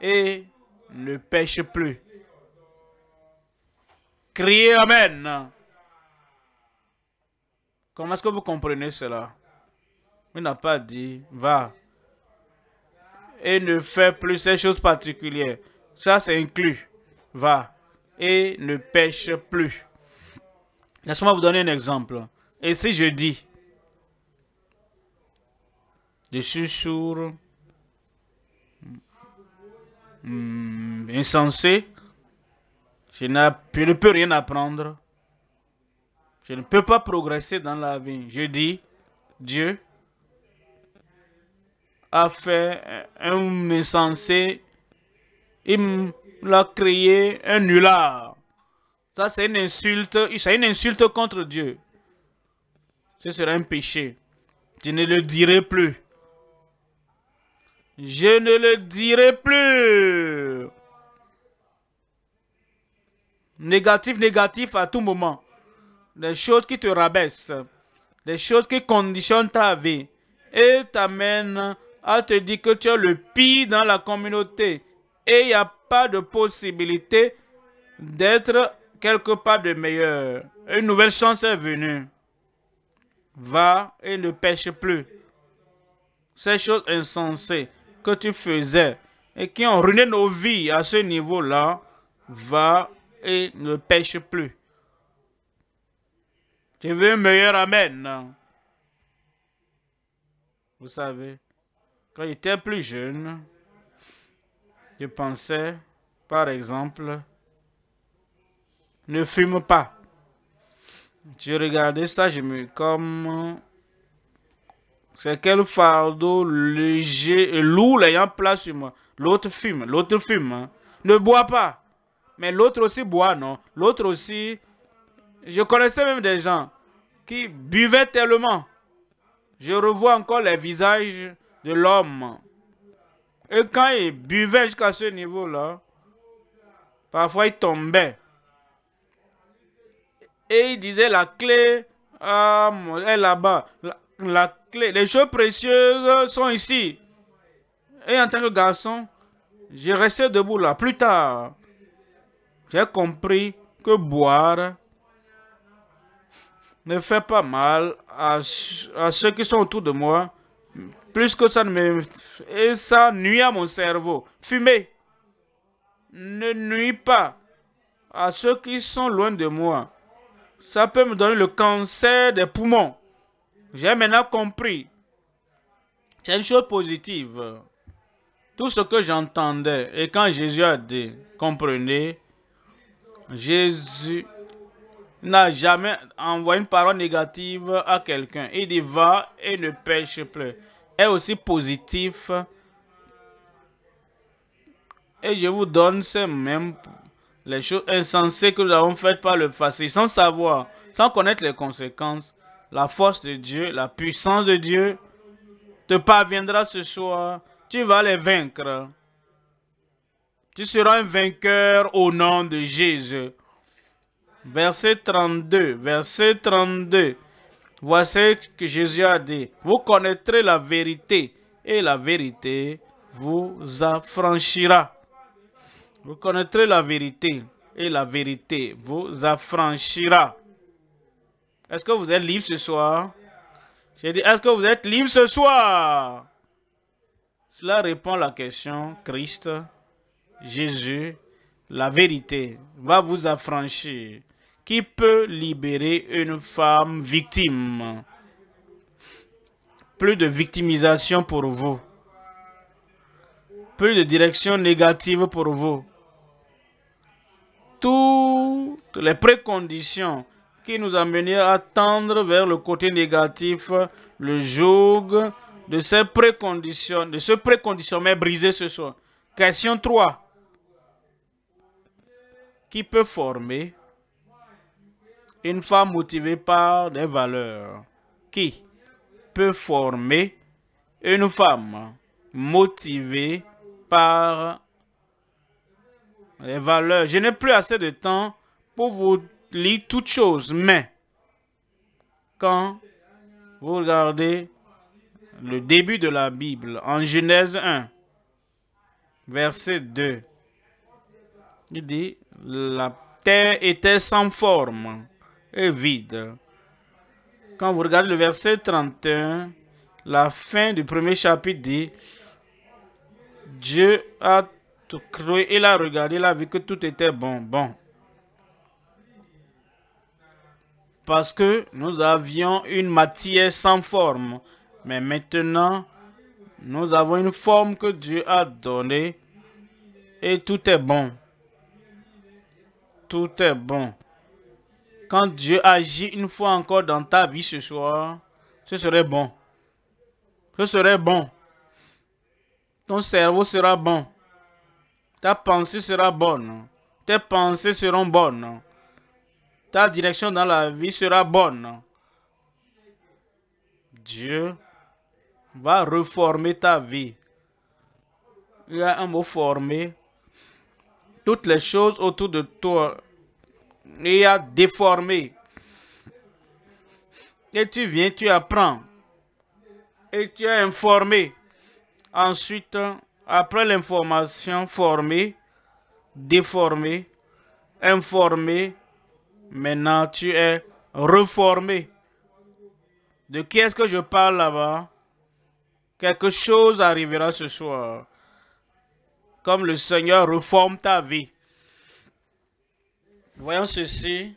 et ne pêche plus. Criez Amen. Comment est-ce que vous comprenez cela Il n'a pas dit, va. Et ne fais plus ces choses particulières. Ça, c'est inclus. Va. Et ne pêche plus. Laisse-moi vous donner un exemple. Et si je dis, je suis sourd, hmm, hmm, insensé, je, ne peux rien apprendre. Je ne peux pas progresser dans la vie. Je dis, Dieu a fait un insensé. Il l'a créé un nulard. Ça, c'est une insulte. C'est une insulte contre Dieu. Ce serait un péché. Je ne le dirai plus. Je ne le dirai plus. négatif, négatif à tout moment. Des choses qui te rabaissent, des choses qui conditionnent ta vie et t'amènent à te dire que tu es le pire dans la communauté. Et il n'y a pas de possibilité d'être quelque part de meilleur. Une nouvelle chance est venue. Va et ne pêche plus. Ces choses insensées que tu faisais et qui ont ruiné nos vies à ce niveau-là, va et ne pêche plus. Tu veux un meilleur Amen. Hein. Vous savez, quand j'étais plus jeune, je pensais, par exemple, ne fume pas. Je regardais ça, je me comme c'est quel fardeau léger et euh, lourd l'ayant place sur moi. L'autre fume, l'autre fume. Hein. Ne bois pas mais l'autre aussi boit, non L'autre aussi... Je connaissais même des gens qui buvaient tellement. Je revois encore les visages de l'homme. Et quand il buvait jusqu'à ce niveau-là, parfois il tombait. Et il disait la clé ah, est là-bas. La, la clé, les choses précieuses sont ici. Et en tant que garçon, j'ai resté debout là. Plus tard, j'ai compris que boire ne fait pas mal à, ceux qui sont autour de moi, plus que ça ne me... Et ça nuit à mon cerveau. Fumer ne nuit pas à ceux qui sont loin de moi. Ça peut me donner le cancer des poumons. J'ai maintenant compris. C'est une chose positive. Tout ce que j'entendais, et quand Jésus a dit, comprenez, Jésus n'a jamais envoyé une parole négative à quelqu'un. Il dit va et ne pêche plus. Est aussi positif. Et je vous donne ces mêmes les choses insensées que nous avons faites par le passé, sans savoir, sans connaître les conséquences. La force de Dieu, la puissance de Dieu te parviendra ce soir. Tu vas les vaincre. Tu seras un vainqueur au nom de Jésus. Verset 32, verset 32. Voici ce que Jésus a dit. Vous connaîtrez la vérité et la vérité vous affranchira. Vous connaîtrez la vérité et la vérité vous affranchira. Est-ce que vous êtes libre ce soir? J'ai dit, est-ce que vous êtes libre ce soir? Cela répond à la question, Christ Jésus, la vérité, va vous affranchir. Qui peut libérer une femme victime Plus de victimisation pour vous. Plus de direction négative pour vous. Toutes les préconditions qui nous amenaient à tendre vers le côté négatif, le joug de ces préconditions, de ce brisé ce soir. Question 3 qui peut former une femme motivée par des valeurs. Qui peut former une femme motivée par les valeurs. Je n'ai plus assez de temps pour vous lire toutes choses, mais quand vous regardez le début de la Bible, en Genèse 1, verset 2, il dit, la terre était sans forme et vide. Quand vous regardez le verset 31, la fin du premier chapitre dit Dieu a tout cru, il a regardé, il a vu que tout était bon. Bon. Parce que nous avions une matière sans forme. Mais maintenant, nous avons une forme que Dieu a donnée et tout est bon tout est bon. Quand Dieu agit une fois encore dans ta vie ce soir, ce serait bon. Ce serait bon. Ton cerveau sera bon. Ta pensée sera bonne. Tes pensées seront bonnes. Ta direction dans la vie sera bonne. Dieu va reformer ta vie. Il y a un mot formé toutes les choses autour de toi et à déformer. Et tu viens, tu apprends. Et tu es informé. Ensuite, après l'information, formé, déformé, informé, maintenant tu es reformé. De qui est-ce que je parle là-bas Quelque chose arrivera ce soir comme le Seigneur reforme ta vie. Voyons ceci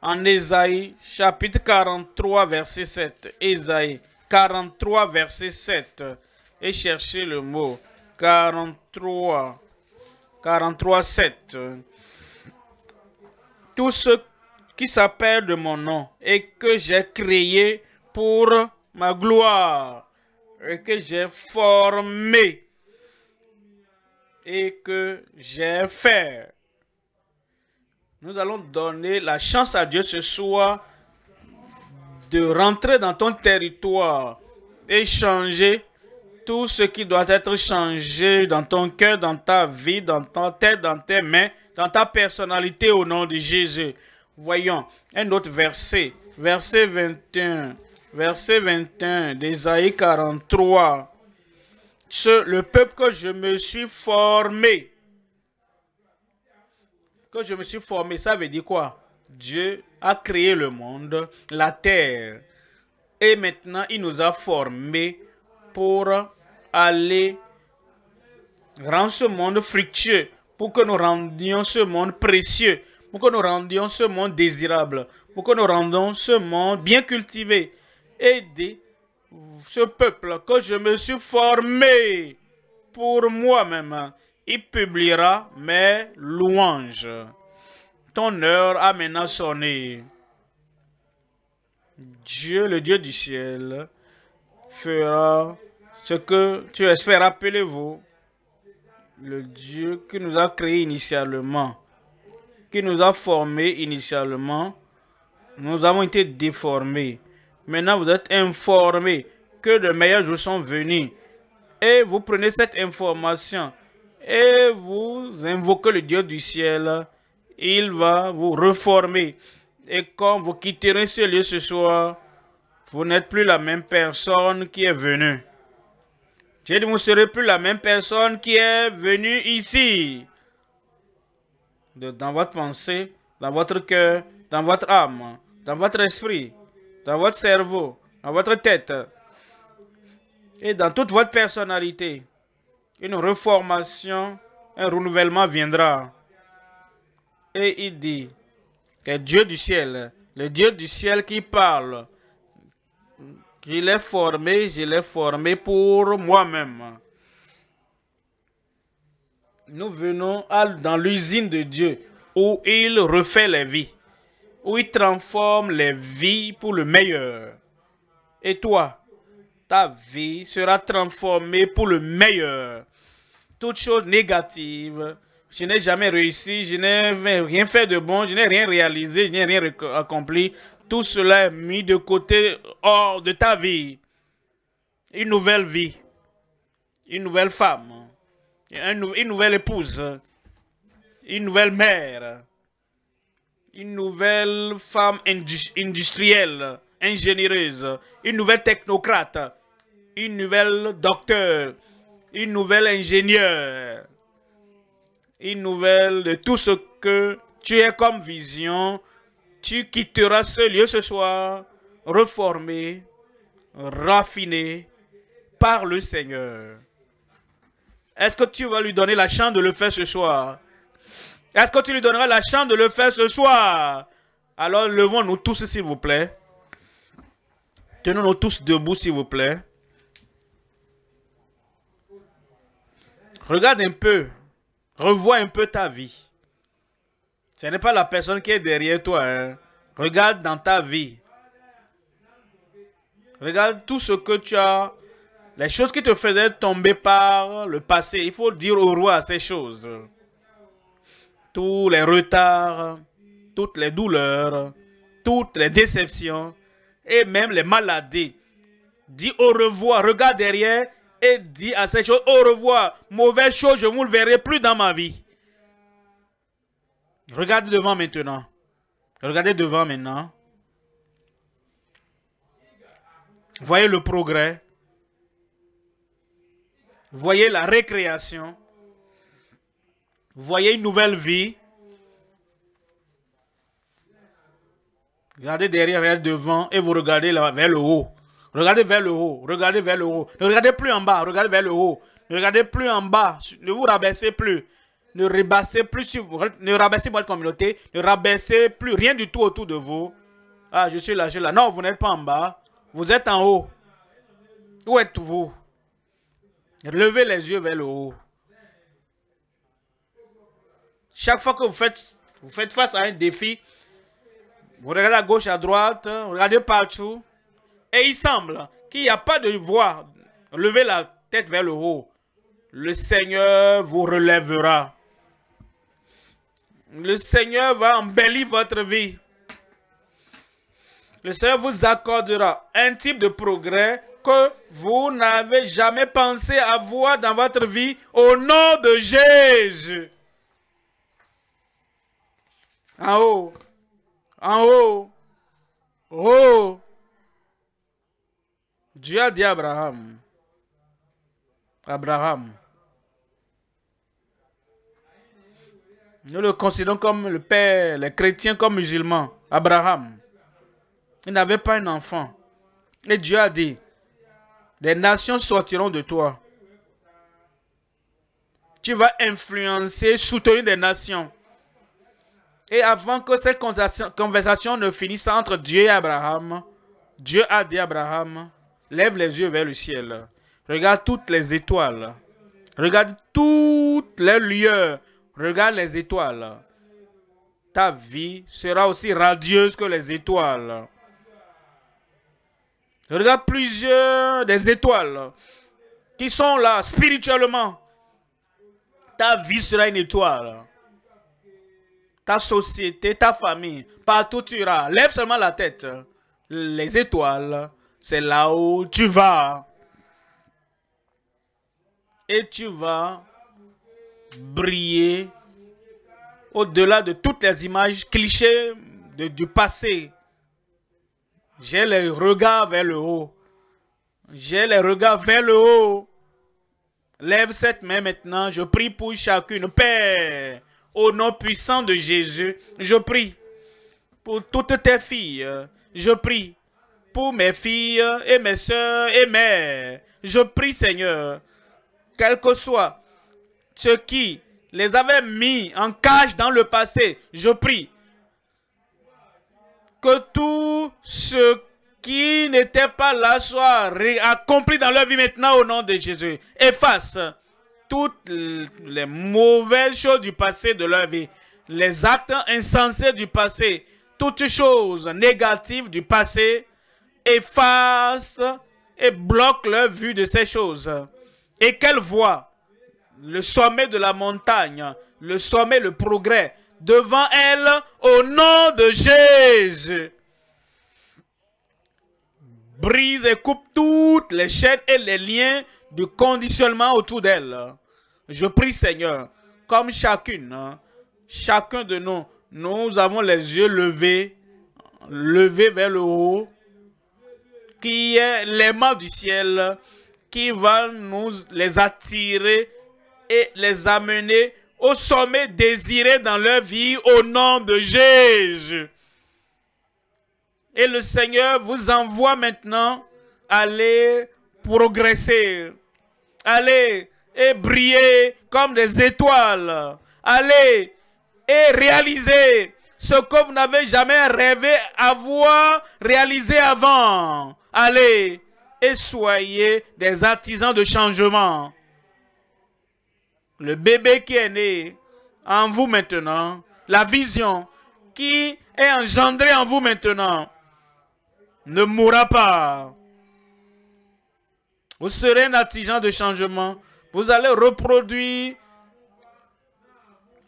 en Ésaïe chapitre 43 verset 7. Ésaïe 43 verset 7. Et cherchez le mot 43. 43 7. Tout ce qui s'appelle de mon nom et que j'ai créé pour ma gloire et que j'ai formé et que j'ai fait. Nous allons donner la chance à Dieu ce soir de rentrer dans ton territoire et changer tout ce qui doit être changé dans ton cœur, dans ta vie, dans ta tête, dans tes mains, dans ta personnalité au nom de Jésus. Voyons un autre verset, verset 21, verset 21 d'Ésaïe 43 le peuple que je me suis formé. Que je me suis formé, ça veut dire quoi Dieu a créé le monde, la terre. Et maintenant, il nous a formés pour aller rendre ce monde fructueux, pour que nous rendions ce monde précieux, pour que nous rendions ce monde désirable, pour que nous rendions ce monde bien cultivé, aidé ce peuple que je me suis formé pour moi-même, il publiera mes louanges. Ton heure a maintenant sonné. Dieu, le Dieu du ciel, fera ce que tu espères. Rappelez-vous, le Dieu qui nous a créés initialement, qui nous a formés initialement, nous avons été déformés. Maintenant, vous êtes informé que de meilleurs jours sont venus. Et vous prenez cette information et vous invoquez le Dieu du ciel. Il va vous reformer. Et quand vous quitterez ce lieu ce soir, vous n'êtes plus la même personne qui est venue. Je vous ne serez plus la même personne qui est venue ici. Dans votre pensée, dans votre cœur, dans votre âme, dans votre esprit dans votre cerveau, dans votre tête et dans toute votre personnalité. Une reformation, un renouvellement viendra. Et il dit que Dieu du ciel, le Dieu du ciel qui parle, je l'ai formé, je l'ai formé pour moi-même. Nous venons dans l'usine de Dieu où il refait la vie où il transforme les vies pour le meilleur. Et toi, ta vie sera transformée pour le meilleur. Toute chose négative, je n'ai jamais réussi, je n'ai rien fait de bon, je n'ai rien réalisé, je n'ai rien accompli. Tout cela est mis de côté hors de ta vie. Une nouvelle vie, une nouvelle femme, une nouvelle épouse, une nouvelle mère une nouvelle femme industrielle, ingénieuse, une nouvelle technocrate, une nouvelle docteur, une nouvelle ingénieure, une nouvelle de tout ce que tu es comme vision. Tu quitteras ce lieu ce soir, reformé, raffiné par le Seigneur. Est-ce que tu vas lui donner la chance de le faire ce soir est-ce que tu lui donneras la chance de le faire ce soir Alors levons-nous tous, s'il vous plaît. Tenons-nous tous debout, s'il vous plaît. Regarde un peu. Revois un peu ta vie. Ce n'est pas la personne qui est derrière toi. Hein. Regarde dans ta vie. Regarde tout ce que tu as. Les choses qui te faisaient tomber par le passé. Il faut dire au roi ces choses tous les retards, toutes les douleurs, toutes les déceptions et même les maladies. Dis au revoir, regarde derrière et dis à ces choses au revoir. Mauvaise chose, je ne vous le verrai plus dans ma vie. Regardez devant maintenant. Regardez devant maintenant. Voyez le progrès. Voyez la récréation. Vous voyez une nouvelle vie. Regardez derrière regardez devant, et vous regardez vers le haut. Regardez vers le haut, regardez vers le haut. Ne regardez plus en bas, regardez vers le haut. Ne regardez plus en bas, ne vous rabaissez plus. Ne rabaissez plus, sur, ne rabaissez votre communauté. Ne rabaissez plus rien du tout autour de vous. Ah, je suis là, je suis là. Non, vous n'êtes pas en bas. Vous êtes en haut. Où êtes-vous? Levez les yeux vers le haut. Chaque fois que vous faites, vous faites face à un défi, vous regardez à gauche, à droite, hein, vous regardez partout. Et il semble qu'il n'y a pas de voie. Levez la tête vers le haut. Le Seigneur vous relèvera. Le Seigneur va embellir votre vie. Le Seigneur vous accordera un type de progrès que vous n'avez jamais pensé avoir dans votre vie au nom de Jésus. En haut. En haut. Oh. Dieu a dit à Abraham. Abraham. Nous le considérons comme le père, les chrétiens comme musulmans. Abraham. Il n'avait pas un enfant. Et Dieu a dit, des nations sortiront de toi. Tu vas influencer, soutenir des nations. Et avant que cette conversation ne finisse entre Dieu et Abraham, Dieu a dit à Abraham, lève les yeux vers le ciel, regarde toutes les étoiles, regarde toutes les lieux. regarde les étoiles. Ta vie sera aussi radieuse que les étoiles. Regarde plusieurs des étoiles qui sont là spirituellement. Ta vie sera une étoile ta société, ta famille, partout tu iras. Lève seulement la tête. Les étoiles, c'est là où tu vas. Et tu vas briller au-delà de toutes les images clichés du passé. J'ai les regards vers le haut. J'ai les regards vers le haut. Lève cette main maintenant. Je prie pour chacune. Père, au nom puissant de Jésus, je prie pour toutes tes filles. Je prie pour mes filles et mes soeurs et mères. Je prie, Seigneur, quel que soit ceux qui les avaient mis en cage dans le passé, je prie que tout ce qui n'était pas là soit accompli dans leur vie maintenant au nom de Jésus. Efface toutes les mauvaises choses du passé de leur vie, les actes insensés du passé, toutes choses négatives du passé effacent et bloquent leur vue de ces choses. Et qu'elle voit le sommet de la montagne, le sommet, le progrès, devant elle au nom de Jésus. Brise et coupe toutes les chaînes et les liens du conditionnement autour d'elle. Je prie Seigneur, comme chacune, hein, chacun de nous, nous avons les yeux levés, levés vers le haut, qui est l'aimant du ciel, qui va nous les attirer et les amener au sommet désiré dans leur vie au nom de Jésus. Et le Seigneur vous envoie maintenant aller progresser, allez, et briller comme des étoiles. Allez et réalisez ce que vous n'avez jamais rêvé avoir réalisé avant. Allez et soyez des artisans de changement. Le bébé qui est né en vous maintenant, la vision qui est engendrée en vous maintenant, ne mourra pas. Vous serez un artisan de changement vous allez reproduire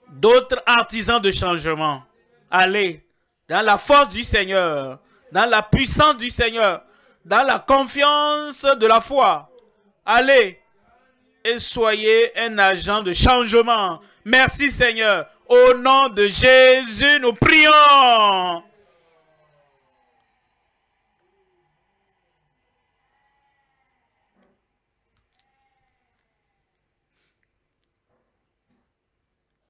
d'autres artisans de changement. Allez, dans la force du Seigneur, dans la puissance du Seigneur, dans la confiance de la foi. Allez et soyez un agent de changement. Merci Seigneur. Au nom de Jésus, nous prions.